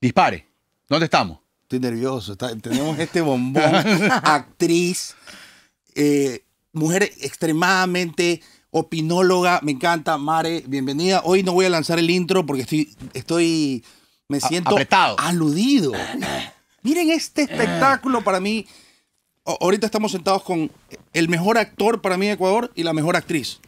Dispare. ¿Dónde estamos? Estoy nervioso. tenemos este bombón, actriz, eh, mujer extremadamente opinóloga. Me encanta, Mare. Bienvenida. Hoy no voy a lanzar el intro porque estoy, estoy me siento aludido. Miren este espectáculo para mí. Ahorita estamos sentados con el mejor actor para mí de Ecuador y la mejor actriz.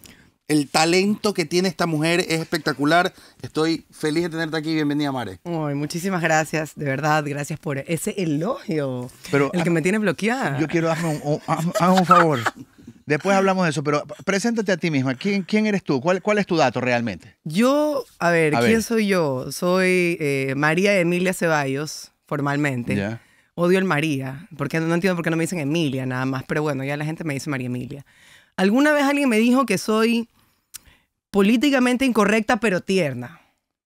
El talento que tiene esta mujer es espectacular. Estoy feliz de tenerte aquí. Bienvenida, Mare. Ay, muchísimas gracias, de verdad. Gracias por ese elogio. el que ah, me tiene bloqueada. Yo quiero hazme un, favor. Después hablamos de eso, pero preséntate a ti misma. ¿Quién, quién eres tú? ¿Cuál, ¿Cuál es tu dato realmente? Yo, a ver, ¿quién soy yo? Soy eh, María Emilia Ceballos, formalmente. Odio el María, porque no entiendo por qué no me dicen Emilia nada más, pero bueno, ya la gente me dice María Emilia. Alguna vez alguien me dijo que soy políticamente incorrecta pero tierna.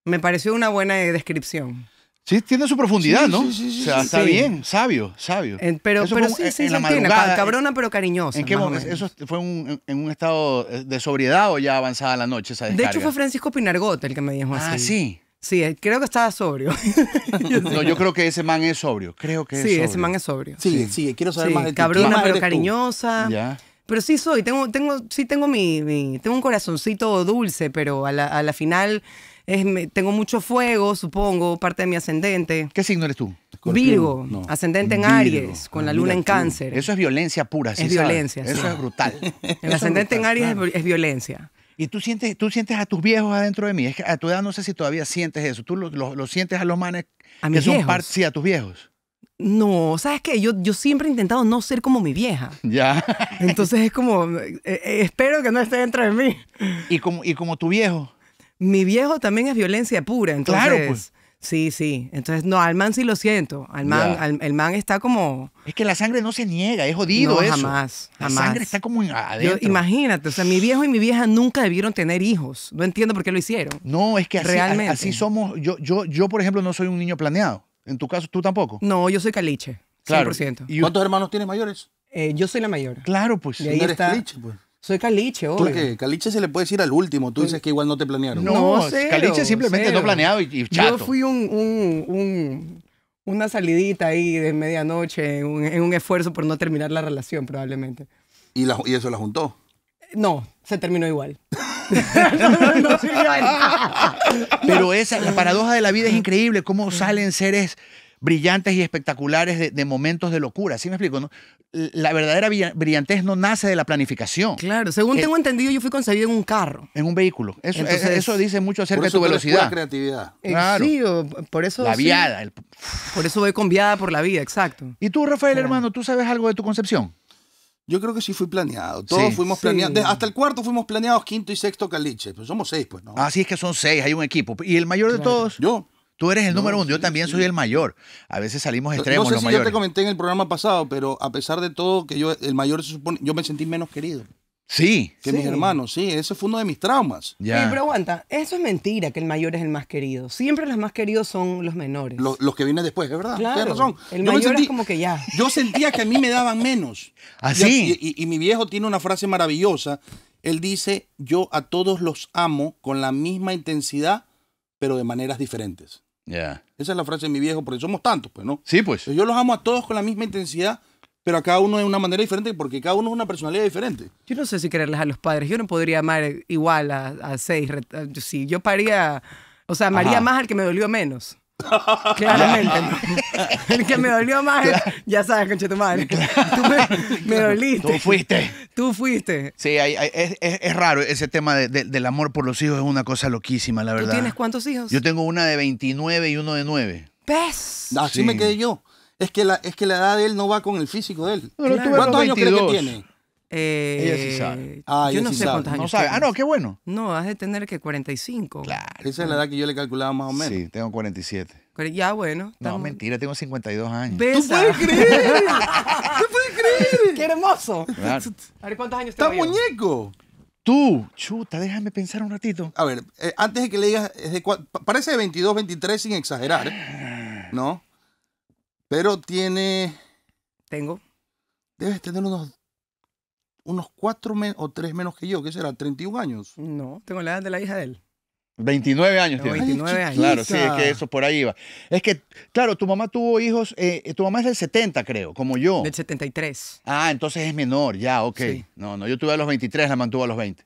Me pareció una buena eh, descripción. Sí, tiene su profundidad, ¿no? o está bien, sabio, sabio. pero sí, e- sí, en eh, cabrona pero cariñosa. ¿En qué momento? Eso fue en un estado de eh, sobriedad o ya avanzada la noche esa De hecho fue Francisco Pinargot el que me dijo ah, así. Ah, sí. Sí, creo que estaba sobrio. no, yo creo que ese man es sobrio. Creo que es sí, ese man es sobrio. Sí, sí, quiero saber más de Cabrona pero cariñosa. Ya. Pero sí soy, tengo, tengo, sí tengo mi, tengo un corazoncito dulce, pero a la, final es, tengo mucho fuego, supongo, parte de mi ascendente. ¿Qué signo eres tú? Virgo, ascendente en Aries, con la ah, luna en cáncer. Eso es violencia pura, sí. Es violencia. Eso es brutal. El ascendente en Aries es violencia. Y tú sientes, tú sientes a tus viejos adentro de mí. Es que a tu edad no sé si todavía sientes eso. Tú lo, sientes a los manes ¿A que son parte sí, a tus viejos. No, ¿sabes qué? Yo, yo siempre he intentado no ser como mi vieja. Ya. Entonces es como, eh, eh, espero que no esté dentro de mí. ¿Y como, y como tu viejo? Mi viejo también es violencia pura, Claro, pues. Sí, sí. Entonces, no, al man sí lo siento. Al man, el man está como... Es que la sangre no se niega, es jodido no, eso. jamás, jamás. La sangre está como adentro. imagínate, o sea, mi viejo y mi vieja nunca debieron tener hijos. No entiendo por qué lo hicieron. No, es que así, así somos... Yo, yo, yo, por ejemplo, no soy un niño planeado. En tu caso, ¿tú tampoco? No, yo soy caliche. 100%. Claro. ¿Y ¿Cuántos hermanos tienes mayores? Eh, yo soy la mayor. Claro, pues. Y ahí caliche, pues. Soy caliche, obvio. Caliche se le puede decir al último. Tú pues dices que igual no te planearon. No, no caliche simplemente no planeado y, chato. Yo fui una salidita ahí de medianoche en un, esfuerzo por no terminar la relación, probablemente. ¿Y, y eso la juntó? No, se terminó igual. Pero esa, la paradoja de la vida es increíble, cómo salen seres brillantes y espectaculares de, momentos de locura. ¿Sí me explico? La verdadera brillantez no nace de la planificación. Claro, según eh, tengo entendido, yo fui concebido en un carro. En un vehículo. Eso, dice mucho acerca de tu velocidad. creatividad. Eh, por eso. La viada. Por eso voy con viada por la vida, exacto. ¿Y tú, Rafael, hermano, tú sabes algo de tu concepción? Yo creo que sí fui planeado. Todos fuimos planeados. Hasta el cuarto fuimos planeados, quinto y sexto caliche. Pues somos seis, pues, ¿no? Así es que son seis, hay un equipo. ¿Y el mayor de todos? Yo. Tú eres el número uno, yo también soy el mayor. A veces salimos extremos. No yo te comenté en el programa pasado, pero a pesar de todo que yo, el mayor se supone, yo me sentí menos querido. Sí. Que mis hermanos, sí, ese fue uno de mis traumas. Ya. pregunta, pero aguanta, eso es mentira que el mayor es el más querido. Siempre los más queridos son los menores. Los, que vienen después, es verdad. Tienes razón. El mayor es como que ya. Yo sentía que a mí me daban menos. Así. ¿Ah, y, mi viejo tiene una frase maravillosa. Él dice: Yo a todos los amo con la misma intensidad, pero de maneras diferentes. Ya. Esa es la frase de mi viejo, porque somos tantos, pues, ¿no? Sí, pues. Yo los amo a todos con la misma intensidad, pero a cada uno de una manera diferente porque cada uno es una personalidad diferente. Yo no sé si quererles a los padres. Yo no podría amar igual a, seis. si yo paría, o sea, amaría más al que me dolió menos. Claramente. el que me dolió más, ya sabes, concha tu Tú me, me doliste. Tú fuiste. Tú fuiste. Sí, es, raro ese tema del amor por los hijos, es una cosa loquísima, la verdad. ¿Tú tienes cuántos hijos? Yo tengo una de 29 y uno de 9. ¿Ves? Así me quedé yo. Es que, la, es que la edad de él no va con el físico de él. ¿Cuántos años crees que tiene? Eh, ella sí sabe. yo ah, no sé cuántos años. No sabe. Ah, no, qué bueno. No, has de tener que 45. Claro. Esa es la edad que yo le calculaba más o menos. Sí, tengo 47. ya bueno. No, mentira, tengo 52 años. ¿Tú puedes creer? ¿Tú puedes creer? ¡Qué hermoso! A ver, ¿cuántos años ¡Está muñeco! Tú, chuta, déjame pensar un ratito. A ver, eh, antes de que le digas, parece de 22, 23 sin exagerar, ¿no? Pero tiene. Tengo. Debes tener unos. Unos cuatro o tres menos que yo, ¿qué será? ¿31 años? No, tengo la edad de la hija de él. 29 años 29 años. Claro, sí, es que eso por ahí va. Es que, claro, tu mamá tuvo hijos, eh, tu mamá es del 70, creo, como yo. Del 73. Ah, entonces es menor, ya, ok. No, no, yo tuve a los 23, la mantuvo a los 20.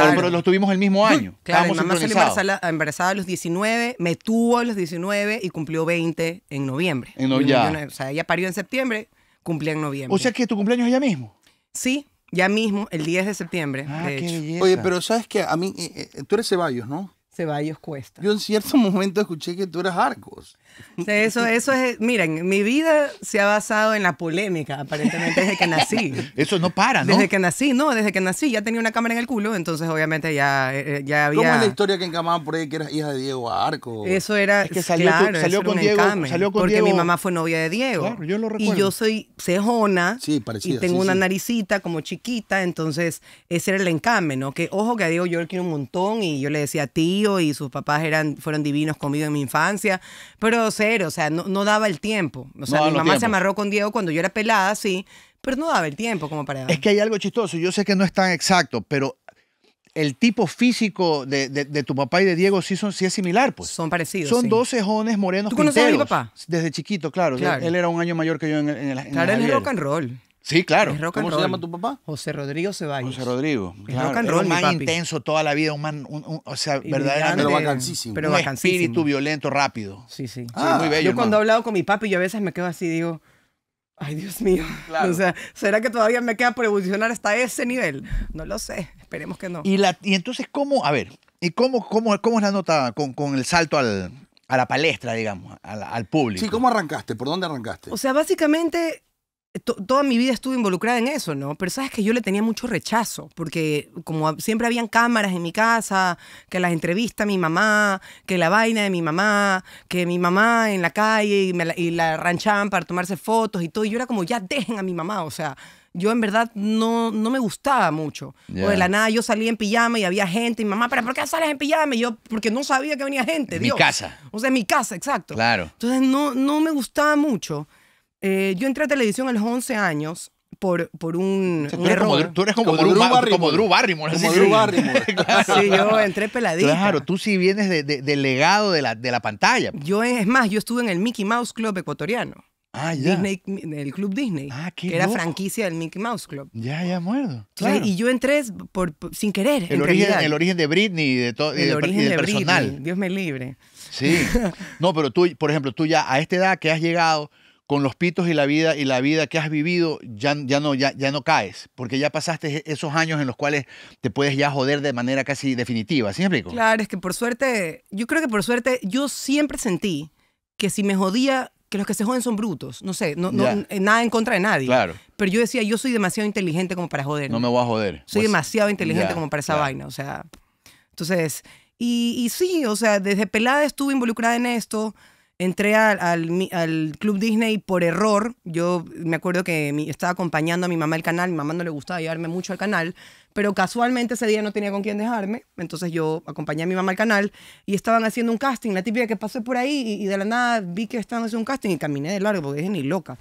Claro. Pero, los tuvimos el mismo año. Claro, mi mamá se embarazada, embarazada, a los 19, me tuvo a los 19 y cumplió 20 en noviembre. En noviembre. o sea, ella parió en septiembre, cumplía en noviembre. O sea que tu cumpleaños es ya mismo. Sí, ya mismo, el 10 de septiembre. Ah, Oye, pero sabes que a mí, eh, eh, tú eres Ceballos, ¿no? Ceballos Cuesta. Yo en cierto momento escuché que tú eras Arcos eso, eso es, miren, mi vida se ha basado en la polémica, aparentemente, desde que nací. Eso no para, ¿no? Desde que nací, no, desde que nací ya tenía una cámara en el culo, entonces obviamente ya, eh, eh, ya había... ¿Cómo es la historia que encamaban por ahí que eras hija de Diego Arco? Eso era, salió, salió, con Diego, encame, porque mi mamá fue novia de Diego. Claro, yo lo recuerdo. Y yo soy cejona sí, y tengo una naricita como chiquita, entonces ese era el encame, ¿no? Que ojo que a Diego yo le quiero un montón y yo le decía tío y sus papás eran, fueron divinos conmigo en mi infancia, pero puedo o sea, no, daba el tiempo. O sea, mi mamá se amarró con Diego cuando yo era pelada, sí, pero no daba el tiempo como para... Es que hay algo chistoso, yo sé que no es tan exacto, pero el tipo físico de, tu papá y de Diego sí, son, sí es similar, pues. Son parecidos, Son dos cejones morenos ¿Tú conoces a mi papá? Desde chiquito, claro. Él, era un año mayor que yo en, el en Claro, él es rock and roll. Sí, claro. ¿Cómo se llama tu papá? José Rodrigo Ceballos. José Rodrigo. Claro. Rock un man intenso toda la vida, un man, o sea, verdaderamente. Pero vacancísimo. Pero un espíritu violento, rápido. Sí, sí. muy ah. bello. Yo cuando he hablado con mi papi, yo a veces me quedo así, digo, ay Dios mío. O sea, ¿será que todavía me queda por evolucionar hasta ese nivel? No lo sé, esperemos que no. Y, la, entonces, ¿cómo? A ver, ¿y cómo, cómo, cómo es la nota con, el salto a la palestra, digamos, al público? Sí, ¿cómo arrancaste? ¿Por dónde arrancaste? O sea, básicamente toda mi vida estuve involucrada en eso, ¿no? Pero sabes que yo le tenía mucho rechazo, porque como siempre habían cámaras en mi casa, que las entrevista mi mamá, que la vaina de mi mamá, que mi mamá en la calle y, me la, y ranchaban para tomarse fotos y todo, y yo era como, ya dejen a mi mamá, o sea, yo en verdad no, no me gustaba mucho. O de la nada yo salía en pijama y había gente. Y mi mamá, ¿pero por qué sales en pijama? Y yo, porque no sabía que venía gente. En mi casa. O sea, en mi casa, exacto. Claro. Entonces no, no me gustaba mucho. Eh, yo entré a televisión a los 11 años por, por un, tú, eres error. Como, tú, eres como, Drew, Barrymore. Como Drew Barrymore. sí, yo entré peladita. Claro, tú sí vienes de, del legado de la, pantalla. Pues. Yo, es más, yo estuve en el Mickey Mouse Club ecuatoriano. Ah, ya. el Club Disney. Ah, qué que era franquicia del Mickey Mouse Club. Ya, ya muerdo. y yo entré sin querer. El, origen, de Britney y de todo. El origen de Britney. Dios me libre. Sí. No, pero tú, por ejemplo, tú ya a esta edad que has llegado con los pitos y la vida y la vida que has vivido, ya, ya, no, ya, ya no caes, porque ya pasaste esos años en los cuales te puedes ya joder de manera casi definitiva, ¿sí me explico? Claro, es que por suerte, yo creo que por suerte, yo siempre sentí que si me jodía, que los que se joden son brutos, no sé, no, nada en contra de nadie. Claro. Pero yo decía, yo soy demasiado inteligente como para joder. No me voy a joder. Soy demasiado inteligente como para esa vaina, o sea. Entonces, y, y sí, o sea, desde pelada estuve involucrada en esto entré al, al, Club Disney por error. Yo me acuerdo que estaba acompañando a mi mamá al canal, mi mamá no le gustaba llevarme mucho al canal, pero casualmente ese día no tenía con quién dejarme, entonces yo acompañé a mi mamá al canal y estaban haciendo un casting, la típica que pasé por ahí y, de la nada vi que estaban haciendo un casting y caminé de largo porque dije, ni loca.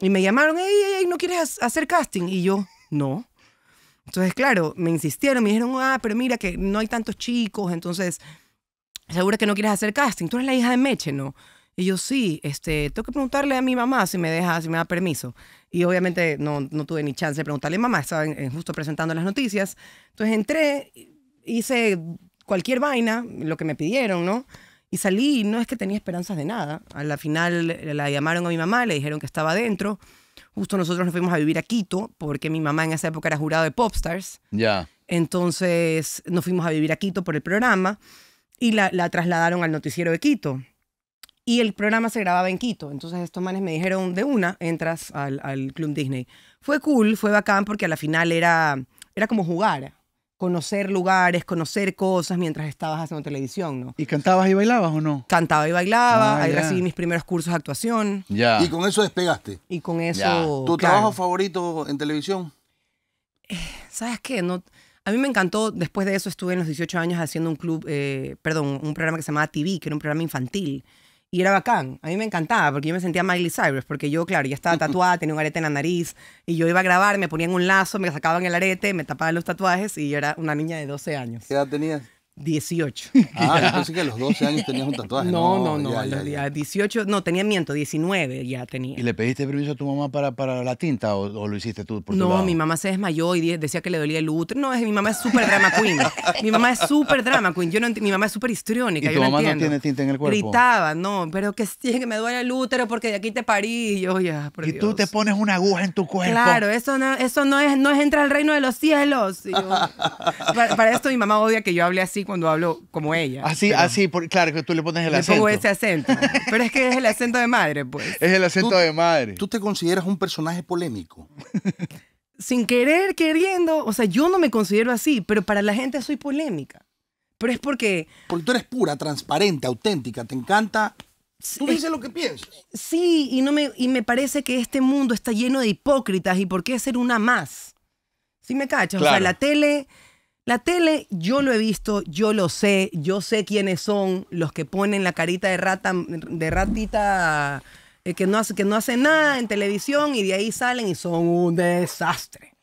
Y me llamaron, ey, ey, ¿no quieres hacer casting? Y yo, no. Entonces, claro, me insistieron, me dijeron, ah, pero mira que no hay tantos chicos, entonces, seguro que no quieres hacer casting. Tú eres la hija de Meche, ¿no? Y yo, sí, este, tengo que preguntarle a mi mamá si me deja, si me da permiso. Y obviamente no, no tuve ni chance de preguntarle a mi mamá, estaba justo presentando las noticias. Entonces entré, hice cualquier vaina, lo que me pidieron, ¿no? Y salí, no es que tenía esperanzas de nada. A la final eh, la llamaron a mi mamá, le dijeron que estaba adentro. Justo nosotros nos fuimos a vivir a Quito, porque mi mamá en esa época era jurado de Popstars. Ya. Entonces nos fuimos a vivir a Quito por el programa y la, la trasladaron al noticiero de Quito. Y el programa se grababa en Quito. Entonces estos manes me dijeron, de una, entras al, al Club Disney. Fue cool, fue bacán, porque a la final era, era como jugar conocer lugares, conocer cosas mientras estabas haciendo televisión, ¿no? ¿Y cantabas y bailabas o no? Cantaba y bailaba, ah, ahí recibí mis primeros cursos de actuación. Ya. ¿Y con eso despegaste? Y con eso... ¿Tu trabajo favorito en televisión? Eh, ¿Sabes qué? No, a mí me encantó, después de eso estuve en los 18 años haciendo un club, eh, perdón, un programa que se llamaba TV, que era un programa infantil. Y era bacán. A mí me encantaba porque yo me sentía Miley Cyrus, porque yo, claro, ya estaba tatuada, tenía un arete en la nariz, y yo iba a grabar, me ponían un lazo, me sacaban el arete, me tapaban los tatuajes, y yo era una niña de 12 años. ¿Qué edad tenías? 18. Ah, yo pensé que a los 12 años tenías un tatuaje. No, no, no. no 18, no, tenía miento, 19 ya tenía. ¿Y le pediste permiso a tu mamá para, para la tinta o, lo hiciste tú? Por no, mi mamá se desmayó y decía que le dolía el útero. No, es, mi mamá es súper drama queen. mi mamá es súper drama queen. Yo no, mi mamá es súper histriónica. ¿Y tu mamá no, tiene tinta en el cuerpo? Gritaba, no, pero que, que me duele el útero porque de aquí te parí. Y yo, ya, por Y tú te pones una aguja en tu cuerpo. Claro, eso no, eso no es, no es entrar al reino de los cielos. para, para esto mi mamá odia que yo hable así cuando hablo como ella. Así, así, claro, que tú le pones el acento. Le pongo ese acento. pero es que es el acento de madre, pues. Es el acento de madre. ¿Tú te consideras un personaje polémico? Sin querer, queriendo, o sea, yo no me considero así, pero para la gente soy polémica. Pero es porque... Porque tú eres pura, transparente, auténtica, te encanta Tú dices lo que piensas. Sí, y, no me, y me parece que este mundo está lleno de hipócritas y por qué ser una más. ¿Sí me cachas? O sea, la tele la tele, yo lo he visto, yo lo sé, yo sé quiénes son los que ponen la carita de rata, de ratita eh, que, no hace, que no hace nada en televisión y de ahí salen y son un desastre.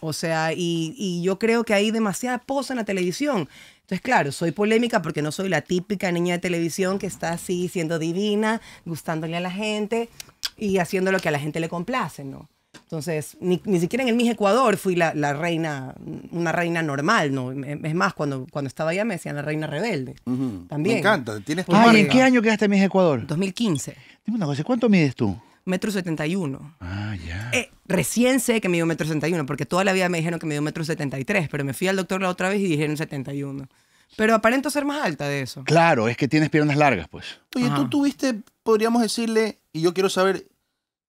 O sea, y, y yo creo que hay demasiada posa en la televisión. Entonces, claro, soy polémica porque no soy la típica niña de televisión que está así siendo divina, gustándole a la gente y haciendo lo que a la gente le complace, ¿no? Entonces, ni, ni siquiera en el Miss Ecuador fui la, reina, una reina normal, ¿no? Es más, cuando, cuando estaba allá me decían la reina rebelde. También. Me encanta, tienes ¿en qué año quedaste en Miss Ecuador? 2015. Dime una cosa, ¿cuánto mides tú? metro 71. Ah, ya. Eh, recién sé que me dio metro 71, porque toda la vida me dijeron que me dio metro 73, pero me fui al doctor la otra vez y dijeron 71. Pero aparento ser más alta de eso. Claro, es que tienes piernas largas, pues. Oye, tú tuviste, podríamos decirle, y yo quiero saber,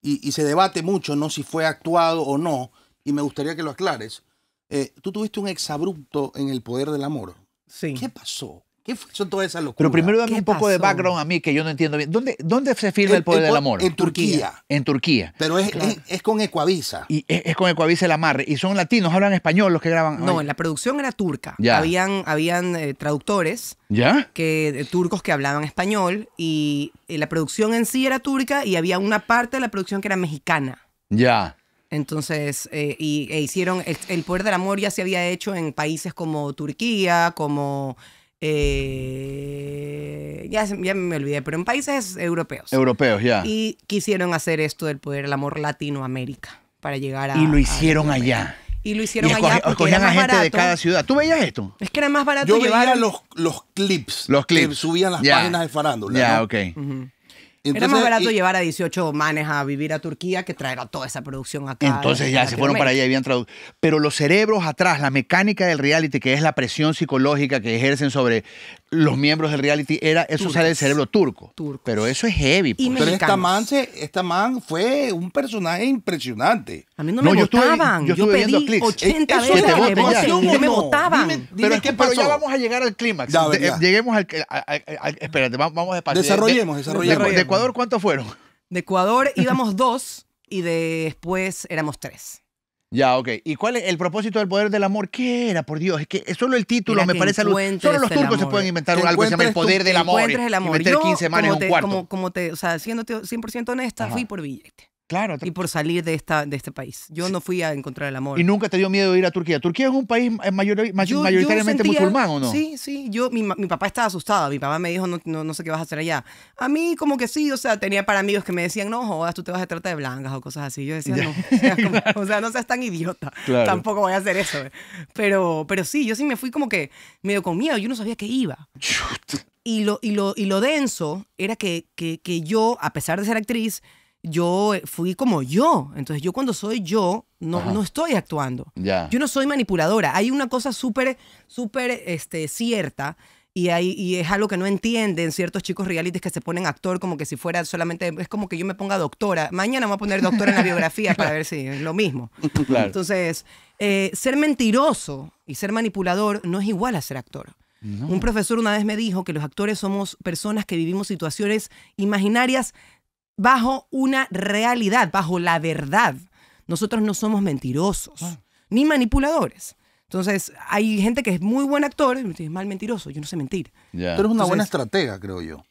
y, se debate mucho, ¿no? Si fue actuado o no, y me gustaría que lo aclares. Eh, tú tuviste un exabrupto en el poder del amor. Sí. ¿Qué pasó? ¿Qué son todas esas locuras? Pero primero dame un poco de background a mí que yo no entiendo bien. ¿Dónde, se filma el, Poder del Amor? En Turquía. En Turquía. Pero es, con Ecuavisa. Y es, con Ecuavisa el amarre. ¿Y son latinos? ¿Hablan español los que graban? No, la producción era turca. Habían, eh, traductores. ¿Ya? Que, eh, turcos que hablaban español y la producción en sí era turca y había una parte de la producción que era mexicana. Ya. Entonces, eh, y, e hicieron, el, Poder del Amor ya se había hecho en países como Turquía, como eh, ya, me olvidé, pero en países europeos. Europeos, ya. Y quisieron hacer esto del poder el amor Latinoamérica para llegar Y lo hicieron allá. Y lo hicieron allá. Porque a gente de cada ciudad. ¿Tú veías esto? Es que era más barato. Yo llevar... veía los, clips. Los clips. subían las páginas de farándula. Ya, ok. Era más barato llevar a 18 manes a vivir a Turquía que traer a toda esa producción acá. Entonces ya se fueron para allá y habían traducido. Pero los cerebros atrás, la mecánica del reality, que es la presión psicológica que ejercen sobre los miembros del reality era eso sale del cerebro turco. Pero eso es heavy. Pues. Pero esta man, esta man, fue un personaje impresionante. A mí no me votaban. Yo, estuve, yo, yo pedí 80 veces me votaban. pero, ya vamos a llegar al clímax. Eh, lleguemos al, Espérate, vamos a Desarrollemos, desarrollemos. De, Ecuador, ¿cuántos fueron? De Ecuador íbamos dos y después éramos tres. Ya, ok. ¿Y cuál es el propósito del poder del amor? ¿Qué era, por Dios? Es que solo el título me parece algo. Solo los turcos se pueden inventar algo que se llama el poder del amor. encuentres el amor. Y 15 manes como en un cuarto. como, como te, o sea, siendo 100% honesta, fui por billete. Y por salir de, esta, de este país. Yo no fui a encontrar el amor. ¿Y nunca te dio miedo ir a Turquía? ¿Turquía es un país eh, mayor, mayoritariamente musulmán o no? Sí, sí. Yo, mi, mi, papá estaba asustado. Mi papá me dijo, no, no, sé qué vas a hacer allá. A mí como que sí, o sea, tenía para amigos que me decían, no jodas, tú te vas a tratar de blancas o cosas así. Yo decía, no, o sea, no seas tan idiota. Tampoco voy a hacer eso. Pero, pero sí, yo sí me fui como que medio con miedo. Yo no sabía qué iba. Y lo, y lo, y lo denso era que, que, que yo, a pesar de ser actriz, yo eh, fui como yo. Entonces yo cuando soy yo, no, estoy actuando. Yo no soy manipuladora. Hay una cosa súper, súper este, cierta. Y, hay, es algo que no entienden ciertos chicos realistas que se ponen actor como que si fuera solamente, es como que yo me ponga doctora. Mañana me voy a poner doctora en la biografía para ver si es lo mismo. Entonces, eh, ser mentiroso y ser manipulador no es igual a ser actor. Un profesor una vez me dijo que los actores somos personas que vivimos situaciones imaginarias bajo una realidad, bajo la verdad. Nosotros no somos mentirosos, ah. ni manipuladores. Entonces, hay gente que es muy buen actor, es mal mentiroso, yo no sé mentir. Tú eres una buena estratega, creo yo.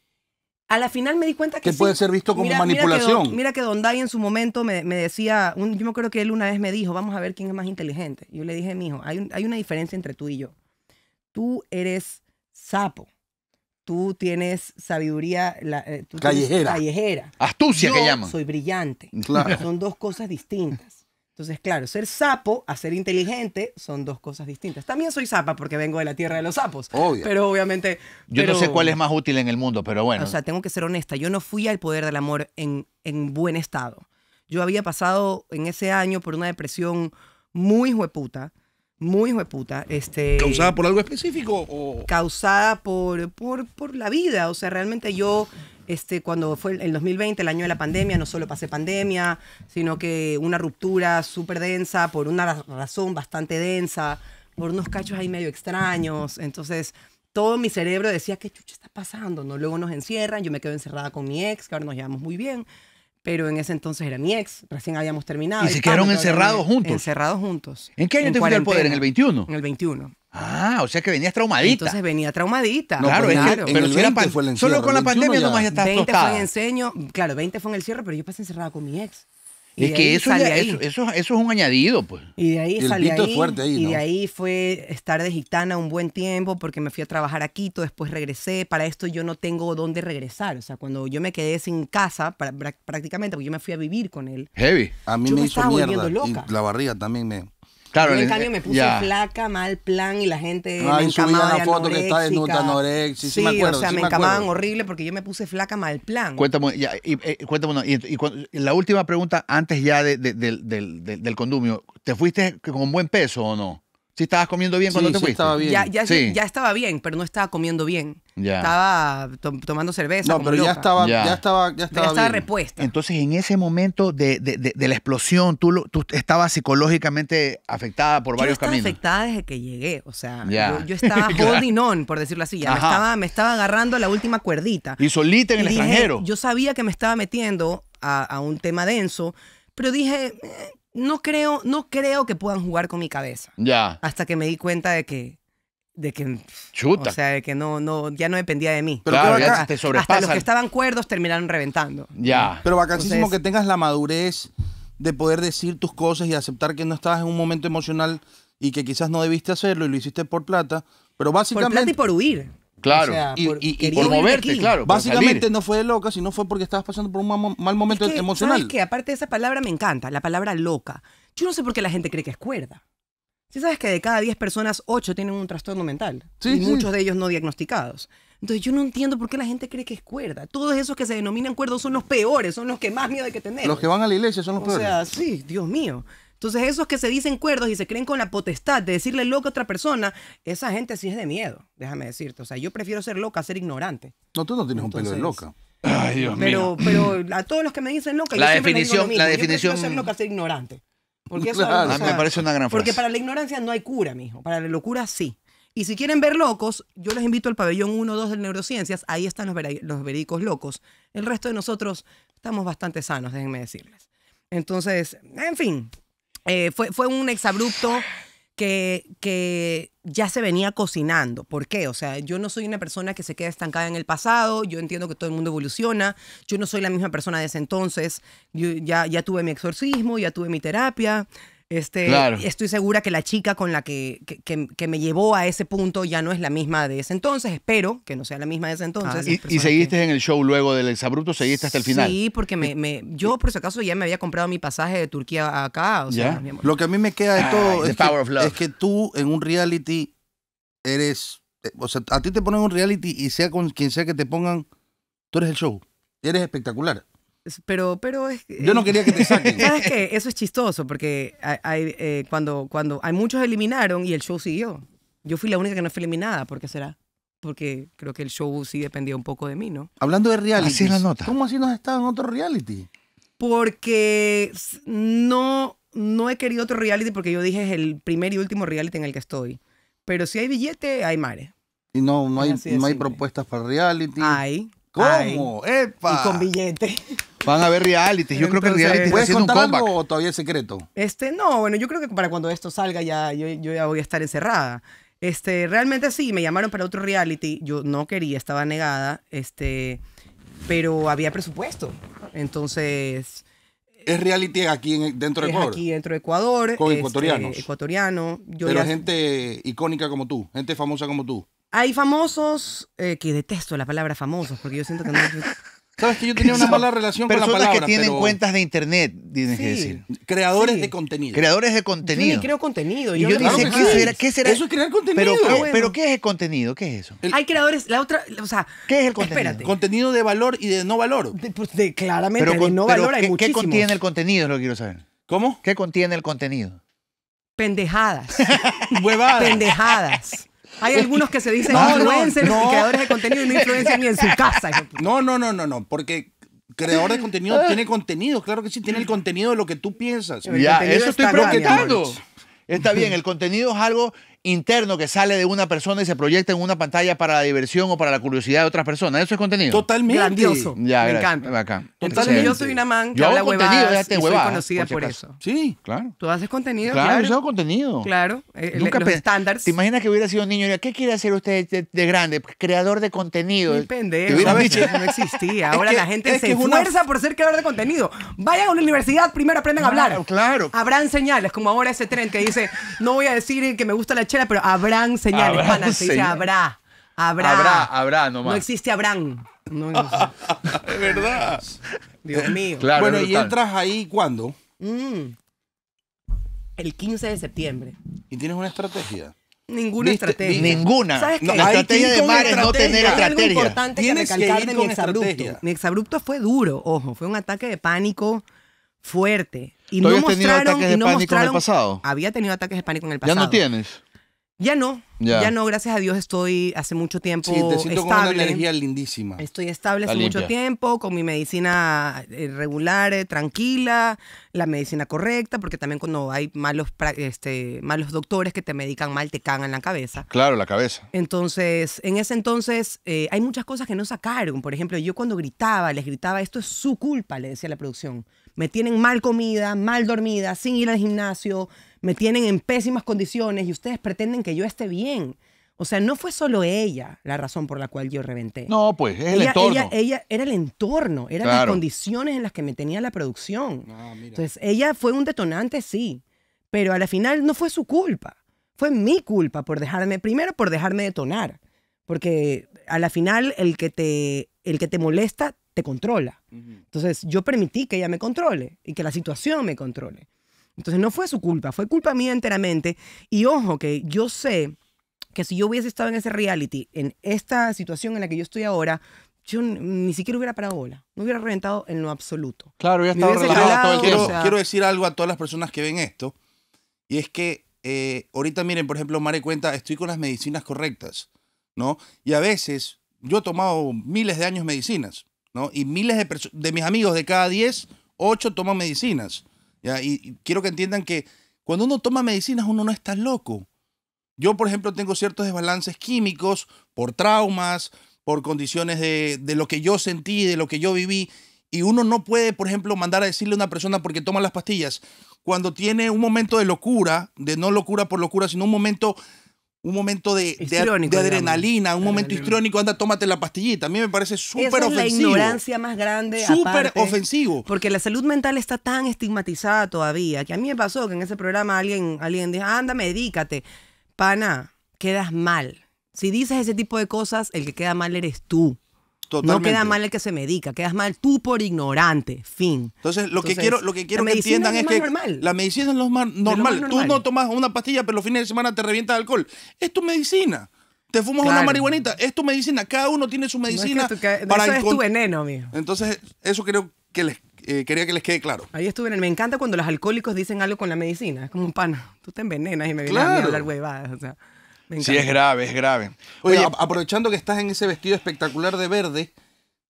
A la final me di cuenta que. Que puede ser visto como manipulación. Mira que, don, en su momento me, decía, yo me acuerdo que él una vez me dijo, vamos a ver quién es más inteligente. Yo le dije, mijo, hay, hay una diferencia entre tú y yo. Tú eres sapo tú tienes sabiduría la, eh, callejera. callejera. Astucia que llaman. Soy brillante. Son dos cosas distintas. Entonces, claro, ser sapo a ser inteligente son dos cosas distintas. También soy sapa porque vengo de la tierra de los sapos. Obvio. Pero obviamente. Yo no sé cuál es más útil en el mundo, pero bueno. O sea, tengo que ser honesta. Yo no fui al poder del amor en, en buen estado. Yo había pasado en ese año por una depresión muy hueputa muy puta. Este, ¿Causada por algo específico? O? Causada por, por, la vida. O sea, realmente yo, este, cuando fue el 2020, el año de la pandemia, no solo pasé pandemia, sino que una ruptura súper densa, por una razón bastante densa, por unos cachos ahí medio extraños. Entonces, todo mi cerebro decía, ¿qué chucha está pasando? ¿No? Luego nos encierran, yo me quedo encerrada con mi ex, que ahora nos llevamos muy bien pero en ese entonces era mi ex, recién habíamos terminado. ¿Y, se quedaron encerrados juntos? Encerrados juntos. ¿En qué año te fuiste al poder? ¿En el 21? En el 21. Ah, o sea que venías traumadita. Entonces venía traumadita. claro, claro. pero el era solo con la pandemia ya. nomás ya estás 20 fue en enseño, claro, 20 fue en el cierre, pero yo pasé encerrada con mi ex. Es que eso, eso, eso, es un añadido, pues. Y de ahí y Y de ahí fue estar de gitana un buen tiempo porque me fui a trabajar a Quito, después regresé. Para esto yo no tengo dónde regresar. O sea, cuando yo me quedé sin casa, prácticamente, porque yo me fui a vivir con él. Heavy. A mí me, me hizo Loca. la barriga también me... Claro, en cambio me puse flaca, mal plan y la gente ah, me encamaba una foto que está anorexia. Sí, sí, me o sea, me, encamaban horrible porque yo me puse flaca, mal plan. Cuéntame, ya, y, eh, cuéntame y, la última pregunta antes ya de, del, del, del condumio. ¿Te fuiste con buen peso o no? Si estabas comiendo bien cuando te sí fuiste? Ya, estaba bien, pero no estaba comiendo bien. Estaba tomando cerveza. No, pero Ya, estaba, ya. estaba, ya estaba, repuesta. Entonces, en ese momento de, la explosión, tú, estabas psicológicamente afectada por yo varios estaba afectada desde que llegué. O sea, yo, yo, estaba holding on, por decirlo así. Ya me estaba, me estaba, agarrando la última cuerdita. Y solita en el extranjero. Yo sabía que me estaba metiendo a, un tema denso, pero dije. Eh, no creo, no creo que puedan jugar con mi cabeza. Ya. Hasta que me di cuenta de que de que o sea de que no no ya no dependía de mí pero hasta los que estaban cuerdos terminaron reventando ya pero bacanísimo que tengas la madurez de poder decir tus cosas y aceptar que no estabas en un momento emocional y que quizás no debiste hacerlo y lo hiciste por plata pero básicamente por plata y por huir Claro, y, por, moverte, claro. Básicamente no fue de loca, sino fue porque estabas pasando por un mal, momento emocional. que aparte de esa palabra me encanta, la palabra loca. Yo no sé por qué la gente cree que es cuerda. Si sabes que de cada 10 personas, 8 tienen un trastorno mental. y muchos de ellos no diagnosticados. Entonces yo no entiendo por qué la gente cree que es cuerda. Todos esos que se denominan cuerdos son los peores, son los que más miedo hay que tener. Los que van a la iglesia son los peores. O sea, sí, Dios mío. Entonces, esos que se dicen cuerdos y se creen con la potestad de decirle loco a otra persona, esa gente sí es de miedo, déjame decirte. O sea, yo prefiero ser loca a ser ignorante. No, tú no tienes un pelo de loca. pero, Pero a todos los que me dicen loca, la yo definición, les digo lo La yo prefiero ser loca a ser ignorante. Porque me parece una gran frase. Porque para la ignorancia no hay cura, mijo. Para la locura sí. Y si quieren ver locos, yo les invito al pabellón 1-2 de neurociencias. Ahí están los, ver los verídicos locos. El resto de nosotros estamos bastante sanos, déjenme decirles. Entonces, en fin, eh, fue, fue un exabrupto que, que ya se venía cocinando. ¿Por qué? O sea, yo no soy una persona que se queda estancada en el pasado, yo entiendo que todo el mundo evoluciona, yo no soy la misma persona de ese entonces, yo ya, ya tuve mi exorcismo, ya tuve mi terapia, este, Estoy segura que la chica con la que, que, que, me llevó a ese punto ya no es la misma de ese entonces. Espero que no sea la misma de ese entonces. Ah, y, seguiste en el show luego del Sabruto, ¿Seguiste hasta el final? Sí, porque me, me, yo por si acaso ya me había comprado mi pasaje de Turquía acá. Lo que a mí me queda esto es, que, es que tú en un reality eres... Eh, o sea, a ti te ponen un reality y sea con quien sea que te pongan, tú eres el show. Eres espectacular. Pero, pero es, Yo no quería que te saquen. ¿Sabes qué? Eso es chistoso porque hay, eh, cuando, cuando hay muchos eliminaron y el show siguió. Yo fui la única que no fue eliminada, ¿por qué será? Porque creo que el show sí dependía un poco de mí, ¿no? Hablando de reality. ¿Cómo así no has estado en otro reality? Porque no, no he querido otro reality porque yo dije es el primer y último reality en el que estoy. Pero si hay billete, hay mares. Y no, no hay, no hay propuestas para reality. Hay, ¿Cómo? ¡Epa! Y con billete. Van a ver reality. Yo creo que reality está ser un comeback. o todavía es secreto? Este, no, bueno, yo creo que para cuando esto salga ya yo, voy a estar encerrada. Este, realmente sí, me llamaron para otro reality. Yo no quería, estaba negada. Este, pero había presupuesto. Entonces. ¿Es reality aquí dentro de Ecuador? Aquí dentro de Ecuador. Con este, Ecuatoriano. Yo pero la gente icónica como tú, gente famosa como tú. Hay famosos, eh, que detesto la palabra famosos, porque yo siento que no... Sabes que yo tenía una mala relación con la palabra. Personas que tienen cuentas de internet, tienes que decir. Creadores de contenido. Creadores de contenido. Yo creo contenido. Y yo, yo ¿qué, será, Eso es crear contenido. Ah, pero, ¿qué es el contenido? ¿Qué es eso? Hay creadores, la otra, o sea... ¿Qué es el contenido? Espérate. Contenido de valor y de no valor. pues, claramente, de no valor hay ¿qué, ¿Qué contiene el contenido? lo quiero saber. ¿Cómo? ¿Qué contiene el contenido? Pendejadas. Huevadas. Pendejadas. Hay algunos que se dicen influencers, no, creadores de contenido y no influencian ni en su casa. No, no, no, no, no, porque creador de contenido ah. tiene contenido, claro que sí, tiene el contenido de lo que tú piensas. Ya, eso estoy preguntando. Está bien, el contenido es algo interno que sale de una persona y se proyecta en una pantalla para la diversión o para la curiosidad de otras personas. Eso es contenido. Totalmente. Grandioso. me encanta. Yo soy una man que yo habla huevadas y soy conocida por, eso. Sí, claro. Tú haces contenido, claro. Yo hago contenido. Claro. Eh, los estándares. ¿Te imaginas que hubiera sido un niño y ¿qué quiere hacer usted de, grande? Creador de contenido. depende No existía. Ahora la gente se esfuerza por ser creador de contenido. Vayan a una universidad, primero aprendan a hablar. Claro. Habrán señales, como ahora ese tren que dice, no voy a decir que me gusta la chela pero habrán señales, habrá habrá. Habrá. nomás. No existe habrán. No, existe. es verdad. Dios mío. Claro, bueno, ¿y entras ahí cuándo? Mm. El 15 de septiembre. ¿Y tienes una estrategia? Ninguna estrategia. Ninguna. ¿Sabes no, la estrategia de Mar es no tener estrategia. Algo importante Tienes que recalcar de mi exabrupto. Mi exabrupto fue duro, ojo, fue un ataque de pánico fuerte. Y no mostraron, de y no pánico en el pasado? Había tenido ataques de pánico en el pasado. ¿Ya no tienes? Ya no, ya. no, gracias a Dios estoy hace mucho tiempo sí, te siento estable. Con una energía lindísima. Estoy estable hace mucho tiempo, con mi medicina eh, regular, eh, tranquila, la medicina correcta, porque también cuando hay malos, este, malos doctores que te medican mal, te cagan la cabeza. Claro, la cabeza. Entonces, en ese entonces eh, hay muchas cosas que no sacaron. Por ejemplo, yo cuando gritaba, les gritaba, esto es su culpa, le decía la producción. Me tienen mal comida, mal dormida, sin ir al gimnasio, me tienen en pésimas condiciones y ustedes pretenden que yo esté bien. O sea, no fue solo ella la razón por la cual yo reventé. No, pues, es el ella, entorno. era el entorno, eran las condiciones en las que me tenía la producción. Entonces, ella fue un detonante, sí, pero a la final no fue su culpa. Fue mi culpa por dejarme, primero por dejarme detonar, porque a la final el que te, el que te molesta te controla. Entonces, yo permití que ella me controle y que la situación me controle. Entonces no fue su culpa, fue culpa mía enteramente. Y ojo, que yo sé que si yo hubiese estado en ese reality, en esta situación en la que yo estoy ahora, yo ni siquiera hubiera parado bola, no hubiera reventado en lo absoluto. Claro, hubiera estado relajado todo Quiero, decir algo a todas las personas que ven esto, y es que eh, ahorita miren, por ejemplo, Mare cuenta, estoy con las medicinas correctas, ¿no? Y a veces yo he tomado miles de años medicinas, ¿no? Y miles de, de mis amigos de cada 10, 8 toman medicinas. Y, quiero que entiendan que cuando uno toma medicinas uno no está loco. Yo, por ejemplo, tengo ciertos desbalances químicos por traumas, por condiciones de, de, lo que yo sentí, de lo que yo viví. Y uno no puede, por ejemplo, mandar a decirle a una persona porque toma las pastillas. Cuando tiene un momento de locura, de no locura por locura, sino un momento un momento de, adrenalina, un momento histrónico, anda, tómate la pastillita. A mí me parece súper ofensivo. Es la ignorancia más grande. Súper ofensivo. Porque la salud mental está tan estigmatizada todavía, que a mí me pasó que en ese programa alguien, alguien dijo, ah, anda, medícate. Pana, quedas mal. Si dices ese tipo de cosas, el que queda mal eres tú. No queda mal el que se medica, quedas mal tú por ignorante, fin. Entonces, lo que quiero, lo que, quiero entiendan es, que la medicina es lo más normal. normal. Tú no tomas una pastilla, pero los fines de semana te revientas alcohol. Es tu medicina. Te fumas una marihuanita, es tu medicina. Cada uno tiene su medicina. para eso es tu veneno, amigo. Entonces, eso creo que les eh, quería que les quede claro. Ahí estuve. en Me encanta cuando los alcohólicos dicen algo con la medicina. Es como un pana. Tú te envenenas y me vienes a hablar huevadas. Sí, es grave, es grave. Oye, aprovechando que estás en ese vestido espectacular de verde,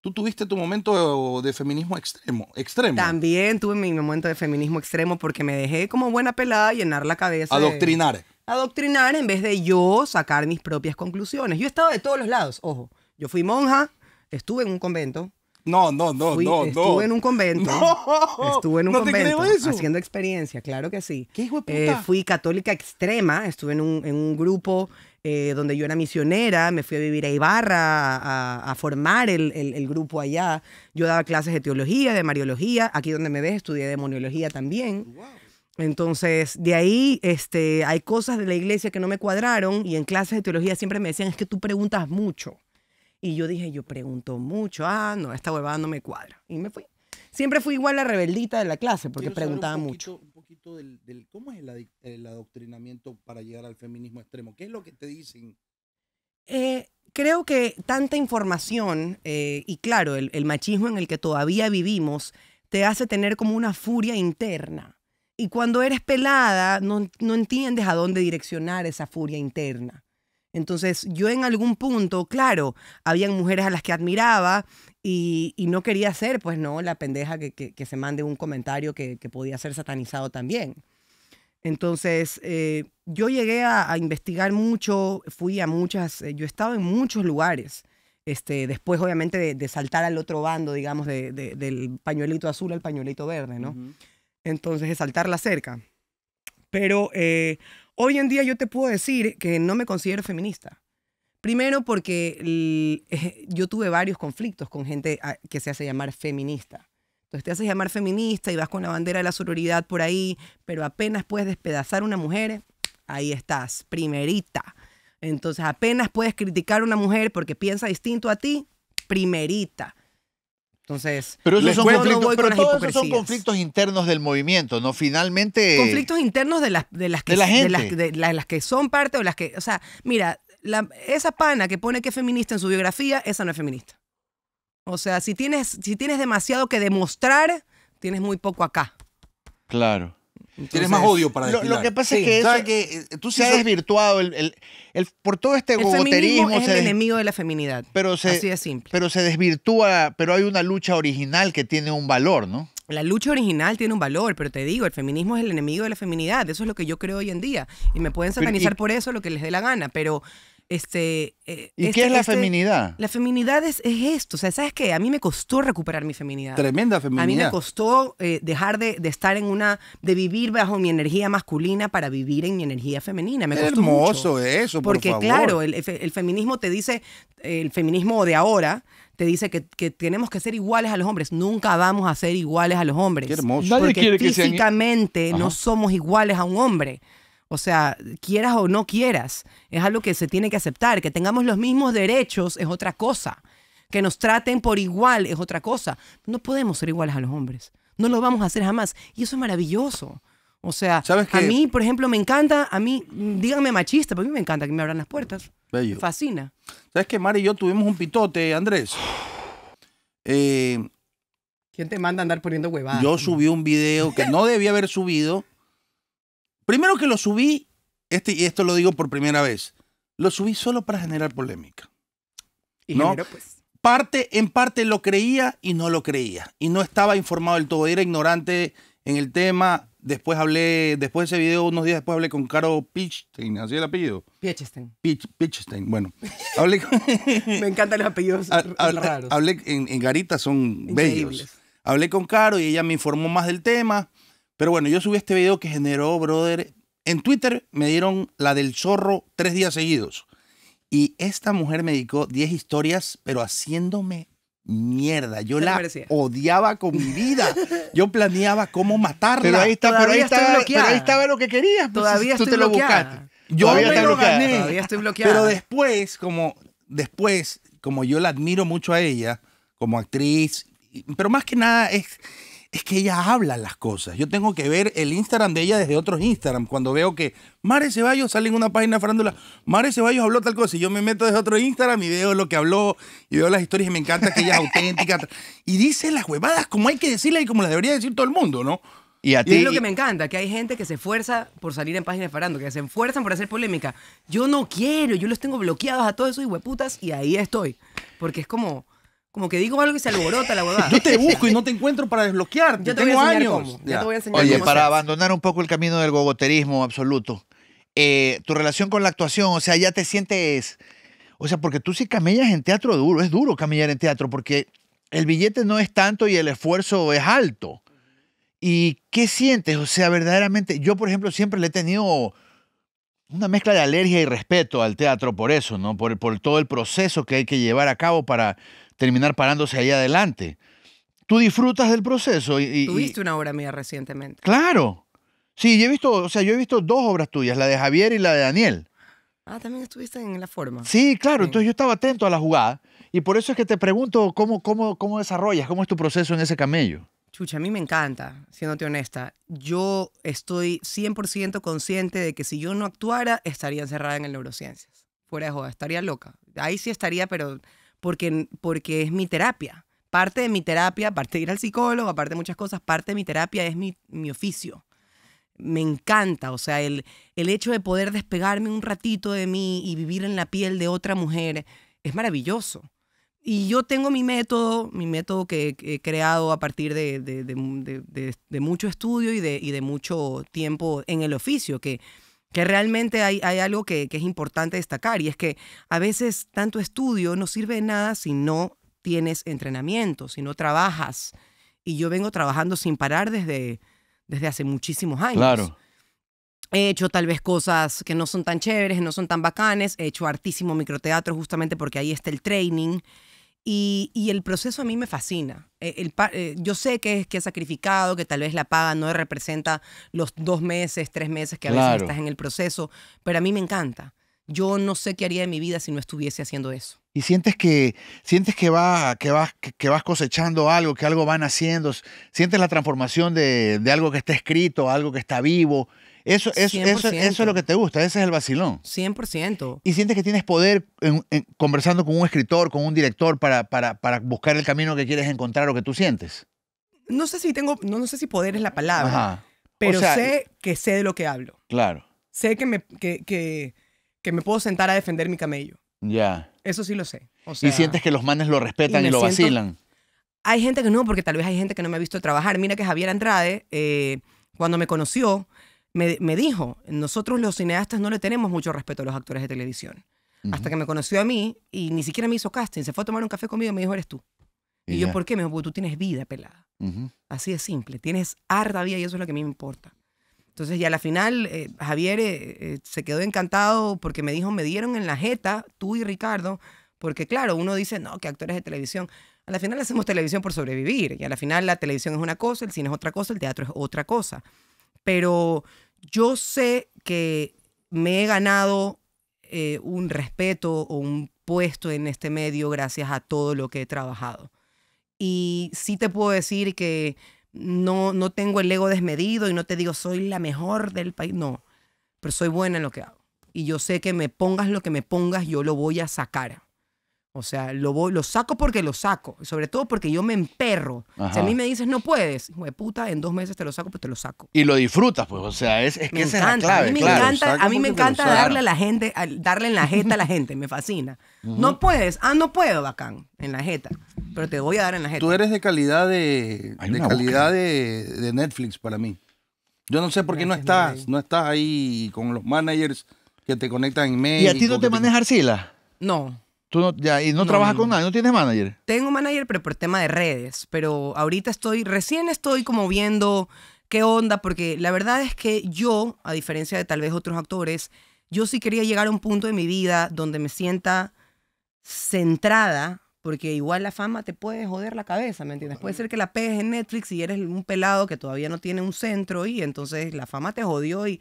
tú tuviste tu momento de feminismo extremo, extremo. También tuve mi momento de feminismo extremo porque me dejé como buena pelada llenar la cabeza. Adoctrinar. adoctrinar en vez de yo sacar mis propias conclusiones. Yo he estado de todos los lados, ojo. Yo fui monja, estuve en un convento, no, no, no, no, estuve en un convento. estuve en un convento. Haciendo experiencia, claro que sí. ¿Qué hijo eh, fui católica extrema, estuve en un, grupo eh, donde yo era misionera, me fui a vivir a Ibarra a, formar el, grupo allá. Yo daba clases de teología, de mariología, aquí donde me ves estudié demoniología también. Entonces, de ahí este, hay cosas de la iglesia que no me cuadraron y en clases de teología siempre me decían, es que tú preguntas mucho. Y yo dije, yo pregunto mucho, ah, no, esta huevada no me cuadra. Y me fui. Siempre fui igual la rebeldita de la clase porque preguntaba mucho. Un poquito del, cómo es el, adoctrinamiento para llegar al feminismo extremo. ¿Qué es lo que te dicen? Eh, creo que tanta información eh, y claro, el, el machismo en el que todavía vivimos te hace tener como una furia interna. Y cuando eres pelada, no, no, entiendes a dónde direccionar esa furia interna. Entonces yo en algún punto, claro, habían mujeres a las que admiraba y, no quería ser, pues no, la pendeja que, se mande un comentario que, podía ser satanizado también. Entonces eh, yo llegué a, investigar mucho, fui a muchas, eh, yo estaba en muchos lugares. Este, después, obviamente, de, saltar al otro bando, digamos, del pañuelito azul al pañuelito verde, ¿no? Entonces, de saltar la cerca. Pero eh, Hoy en día yo te puedo decir que no me considero feminista. Primero porque eh, yo tuve varios conflictos con gente ah, que se hace llamar feminista. Entonces te haces llamar feminista y vas con la bandera de la sororidad por ahí, pero apenas puedes despedazar a una mujer, ahí estás, primerita. Entonces apenas puedes criticar a una mujer porque piensa distinto a ti, primerita. Entonces, pero esos son, conflictos, pero son conflictos internos del movimiento, ¿no? Finalmente. Conflictos internos de las, de las que, de las, que son parte o las que. O sea, mira, la, esa pana que pone que es feminista en su biografía, esa no es feminista. O sea, si tienes, si tienes demasiado que demostrar, tienes muy poco acá. Claro. Tienes más odio para lo, lo que pasa es que, eso, eh, tú se desvirtuado el, por todo este el Es el enemigo de la feminidad. Pero se, Así de simple. Pero se desvirtúa, pero hay una lucha original que tiene un valor, ¿no? La lucha original tiene un valor, pero te digo, el feminismo es el enemigo de la feminidad. Eso es lo que yo creo hoy en día. Y me pueden satanizar por eso lo que les dé la gana, pero este, eh, ¿Y qué este, es la este, feminidad? La feminidad es, esto. O sea, ¿sabes qué? A mí me costó recuperar mi feminidad. Tremenda feminidad. A mí me costó eh, dejar de, de, estar en una. de vivir bajo mi energía masculina para vivir en mi energía femenina. Me hermoso eso, por Porque, claro, el, feminismo te dice. el feminismo de ahora te dice que, tenemos que ser iguales a los hombres. Nunca vamos a ser iguales a los hombres. Qué hermoso. Porque físicamente no somos iguales a un hombre. O sea, quieras o no quieras, es algo que se tiene que aceptar. Que tengamos los mismos derechos es otra cosa. Que nos traten por igual es otra cosa. No podemos ser iguales a los hombres. No lo vamos a hacer jamás. Y eso es maravilloso. O sea, a mí, por ejemplo, me encanta, a mí, díganme machista, pero a mí me encanta que me abran las puertas. Bello. fascina. ¿Sabes qué, Mari y yo tuvimos un pitote, Andrés? Eh, ¿Quién te manda a andar poniendo huevadas? Yo subí un video que no debía haber subido Primero que lo subí, este, y esto lo digo por primera vez, lo subí solo para generar polémica. Y ¿no? Pues. Parte, en parte lo creía y no lo creía. Y no estaba informado del todo, era ignorante en el tema. Después hablé, después de ese video, unos días después hablé con Caro Pichstein, así el apellido. Pichstein. Pichstein, bueno. Hablé con... Me encantan los apellidos ah, raros. Hablé en, en, Garita, son bellos. Hablé con Caro y ella me informó más del tema. Pero bueno, yo subí este video que generó, brother. En Twitter me dieron la del zorro tres días seguidos. Y esta mujer me dedicó 10 historias, pero haciéndome mierda. Yo la odiaba con mi vida. Yo planeaba cómo matarla. Pero ahí, pero ahí, estaba, lo que querías. Pues, Todavía estoy te bloqueada. lo Yo me lo gané. estoy bloqueada. Pero después, como después, como yo la admiro mucho a ella como actriz, pero más que nada es es que ella habla las cosas. Yo tengo que ver el Instagram de ella desde otros Instagram. Cuando veo que Mare Ceballos sale en una página farándula, Mare Ceballos habló tal cosa y yo me meto desde otro Instagram y veo lo que habló y veo las historias y me encanta que ella es auténtica. Y dice las huevadas como hay que decirla y como las debería decir todo el mundo, ¿no? Y, a ti, es lo que me encanta, que hay gente que se esfuerza por salir en páginas farando, que se esfuerzan por hacer polémica. Yo no quiero, yo los tengo bloqueados a todos esos hueputas y ahí estoy. Porque es como... Como que digo algo que se alborota la huevada. Yo te busco y no te encuentro para desbloquear. Yo Tengo años. Ya. te voy a enseñar Oye, para abandonar un poco el camino del gogoterismo absoluto, eh, tu relación con la actuación, o sea, ya te sientes. O sea, porque tú sí camellas en teatro duro, es duro camellar en teatro, porque el billete no es tanto y el esfuerzo es alto. ¿Y qué sientes? O sea, verdaderamente, yo, por ejemplo, siempre le he tenido una mezcla de alergia y respeto al teatro por eso, ¿no? Por, por todo el proceso que hay que llevar a cabo para terminar parándose ahí adelante. Tú disfrutas del proceso y... Tuviste una obra mía recientemente. Claro. Sí, yo he visto, o sea, yo he visto dos obras tuyas, la de Javier y la de Daniel. Ah, también estuviste en la forma. Sí, claro, entonces yo estaba atento a la jugada y por eso es que te pregunto cómo, cómo, cómo desarrollas, cómo es tu proceso en ese camello. Chucha, a mí me encanta, siéndote honesta. Yo estoy 100% consciente de que si yo no actuara, estaría encerrada en el neurociencias. Fuera de joda, estaría loca. Ahí sí estaría, pero porque, porque es mi terapia. Parte de mi terapia, aparte de ir al psicólogo, aparte de muchas cosas, parte de mi terapia es mi, mi oficio. Me encanta, o sea, el, el hecho de poder despegarme un ratito de mí y vivir en la piel de otra mujer es maravilloso. Y yo tengo mi método, mi método que he creado a partir de, de, de, mucho estudio y, y de, mucho tiempo en el oficio, que que realmente hay, hay algo que, es importante destacar y es que a veces tanto estudio no sirve de nada si no tienes entrenamiento, si no trabajas. Y yo vengo trabajando sin parar desde, desde hace muchísimos años. He hecho tal vez cosas que no son tan chéveres, no son tan bacanes. He hecho artísimo microteatro justamente porque ahí está el training. Y, el proceso a mí me fascina. Eh, el, eh, yo sé que es que es sacrificado, que tal vez la paga no representa los dos meses, tres meses que a veces estás en el proceso, pero a mí me encanta. Yo no sé qué haría de mi vida si no estuviese haciendo eso. Y sientes que sientes que va, que vas, vas cosechando algo, que algo van haciendo, sientes la transformación de, de algo que está escrito, algo que está vivo. Eso, es lo que te gusta, ese es el vacilón. 100%. Y sientes que tienes poder conversando con un escritor, con un director, para, para, buscar el camino que quieres encontrar o que tú sientes. No sé si tengo, no, no sé si poder es la palabra, pero sé que sé de lo que hablo. Claro. Sé que me, que, me puedo sentar a defender mi camello. Ya. Eso sí lo sé. y sientes que los manes lo respetan y, lo vacilan. Hay gente que no, porque tal vez hay gente que no me ha visto trabajar. Mira que Javier Andrade, eh, cuando me conoció, me, dijo, nosotros los cineastas no le tenemos mucho respeto a los actores de televisión. Hasta que me conoció a mí y ni siquiera me hizo casting, se fue a tomar un café conmigo y me dijo, eres tú. Y, yo, ¿por qué? Me dijo, porque tú tienes vida pelada. Así de simple, tienes harta vida y eso es lo que a mí me importa. Entonces, ya a la final, eh, Javier eh, eh, se quedó encantado porque me dijo, me dieron en la jeta, tú y Ricardo, porque claro, uno dice, no, que actores de televisión. A la final hacemos televisión por sobrevivir y a la final la televisión es una cosa, el cine es otra cosa, el teatro es otra cosa pero yo sé que me he ganado eh, un respeto o un puesto en este medio gracias a todo lo que he trabajado. Y sí te puedo decir que no, no tengo el ego desmedido y no te digo soy la mejor del país, no, pero soy buena en lo que hago. Y yo sé que me pongas lo que me pongas, yo lo voy a sacar. O sea, lo, voy, lo saco porque lo saco, sobre todo porque yo me emperro. Si a mí me dices no puedes, hijo de puta, en dos meses te lo saco, pues te lo saco. Y lo disfrutas, pues, o sea, es, que es la A mí me encanta, a mí me encanta darle a la gente, darle en la jeta a la gente, me fascina. No puedes, ah, no puedo, bacán, en la jeta, pero te voy a dar en la jeta. Tú eres de calidad de, de calidad de, Netflix para mí. Yo no sé por qué no estás, no estás ahí con los managers que te conectan en México. ¿Y a ti no te, te manejas Arcila? No. Tú no, ya, y no, trabajas con nadie, no tienes manager. Tengo manager, pero por tema de redes. Pero ahorita estoy, recién estoy como viendo qué onda, porque la verdad es que yo, a diferencia de tal vez otros actores, yo sí quería llegar a un punto de mi vida donde me sienta centrada, porque igual la fama te puede joder la cabeza, ¿me entiendes? Puede ser que la pegues en Netflix y eres un pelado que todavía no tiene un centro y entonces la fama te jodió y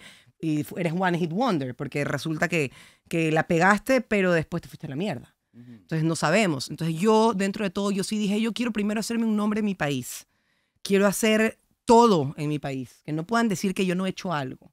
eres one hit wonder, porque resulta que, que la pegaste, pero después te fuiste a la mierda. Entonces no sabemos. Entonces yo, dentro de todo, yo sí dije, yo quiero primero hacerme un nombre en mi país. Quiero hacer todo en mi país. Que no puedan decir que yo no he hecho algo.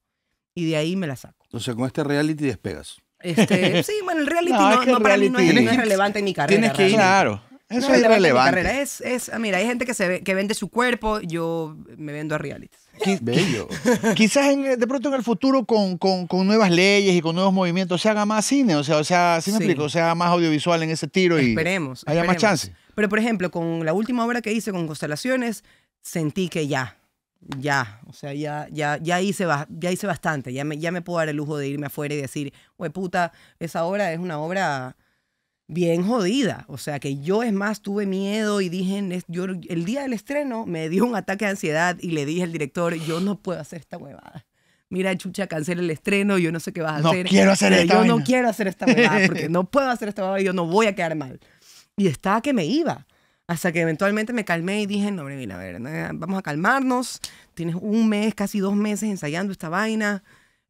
Y de ahí me la saco. entonces con este reality despegas. Este, sí, bueno, el reality no, para mí no es, relevante en mi carrera. Tienes que ir, claro. Eso es irrelevante. Es, es, ah, mira, hay gente que, se que vende su cuerpo, yo me vendo a reality. Bello. Quizás eh, de pronto en el futuro con, nuevas leyes y con nuevos movimientos se haga más cine, o sea, o sea me explico? O sea, más audiovisual en ese tiro y esperemos, haya más chance. Pero, por ejemplo, con la última obra que hice con Constelaciones, sentí que ya, ya, o sea, ya, ya, ya, hice, ya hice bastante, ya me, ya me puedo dar el lujo de irme afuera y decir, güey, puta, esa obra es una obra bien jodida. O sea que yo es más tuve miedo y dije, yo, el día del estreno me dio un ataque de ansiedad y le dije al director, yo no puedo hacer esta huevada. Mira, chucha, cancela el estreno, yo no sé qué vas a hacer. Quiero hacer yo no quiero hacer esta huevada porque no puedo hacer esta huevada y yo no voy a quedar mal. Y estaba que me iba. Hasta que eventualmente me calmé y dije, no, hombre, mira, a ver, vamos a calmarnos. Tienes un mes, casi dos meses ensayando esta vaina.